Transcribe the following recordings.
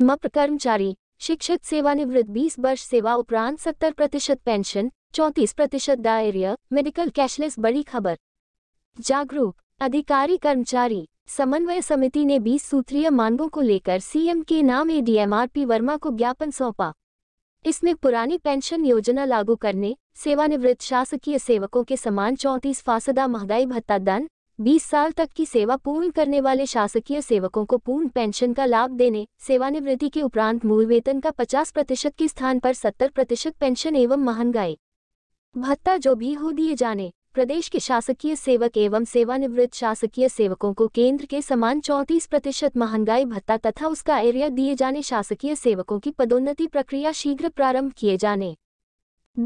मप्र कर्मचारी शिक्षक सेवानिवृत्त 20 वर्ष सेवा उपरांत सत्तर प्रतिशत पेंशन चौतीस प्रतिशत दायरिया मेडिकल कैशलेस बड़ी खबर जागरूक अधिकारी कर्मचारी समन्वय समिति ने 20 सूत्रीय मांगों को लेकर सीएम के नाम एडीएमआरपी वर्मा को ज्ञापन सौंपा इसमें पुरानी पेंशन योजना लागू करने सेवानिवृत्त शासकीय सेवकों के समान चौंतीस फासदा महंगाई भत्ता दंड 20 साल तक की सेवा पूर्ण करने वाले शासकीय सेवकों को पूर्ण पेंशन का लाभ देने सेवानिवृत्ति के उपरांत मूल वेतन का 50 प्रतिशत के स्थान पर 70 प्रतिशत पेंशन एवं महंगाई भत्ता जो भी हो दिए जाने प्रदेश के शासकीय सेवक एवं सेवानिवृत्त शासकीय सेवकों को केंद्र के समान चौंतीस प्रतिशत महंगाई भत्ता तथा उसका एरिया दिए जाने शासकीय सेवकों की पदोन्नति प्रक्रिया शीघ्र प्रारंभ किए जाने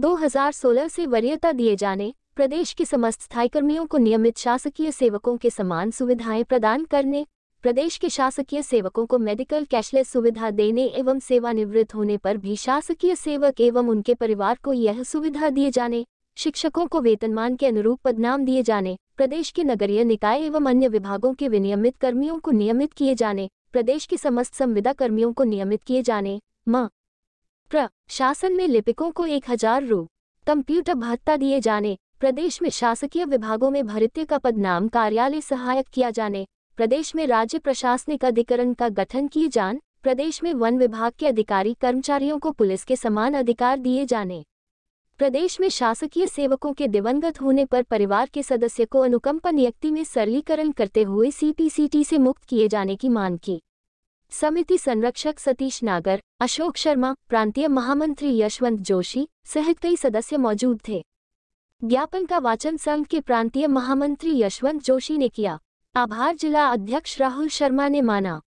2016 से वरीयता दिए जाने प्रदेश के समस्त कर्मियों को नियमित शासकीय सेवकों के समान सुविधाएं प्रदान करने प्रदेश के शासकीय सेवकों को मेडिकल कैशलेस सुविधा देने एवं सेवानिवृत्त होने पर भी शासकीय सेवक एवं उनके परिवार को यह सुविधा दिए जाने शिक्षकों को वेतनमान के अनुरूप पदनाम दिए जाने प्रदेश के नगरीय निकाय एवं अन्य विभागों के विनियमित कर्मियों को नियमित किए जाने प्रदेश के समस्त संविदा कर्मियों को नियमित किए जाने म प्रशासन में लिपिकों को एक हजार रू कंप्यूटर भत्ता दिए जाने प्रदेश में शासकीय विभागों में भरित्य का पदनाम कार्यालय सहायक किया जाने प्रदेश में राज्य प्रशासनिक अधिकरण का गठन किए जान प्रदेश में वन विभाग के अधिकारी कर्मचारियों को पुलिस के समान अधिकार दिए जाने प्रदेश में शासकीय सेवकों के दिवंगत होने पर परिवार के सदस्य को अनुकंपा नियुक्ति में सरलीकरण करते हुए सीपीसीटी से मुक्त किए जाने की मांग की समिति संरक्षक सतीश नागर अशोक शर्मा प्रांतीय महामंत्री यशवंत जोशी सहित कई सदस्य मौजूद थे ज्ञापन का वाचन संघ के प्रांतीय महामंत्री यशवंत जोशी ने किया आभार जिला अध्यक्ष राहुल शर्मा ने माना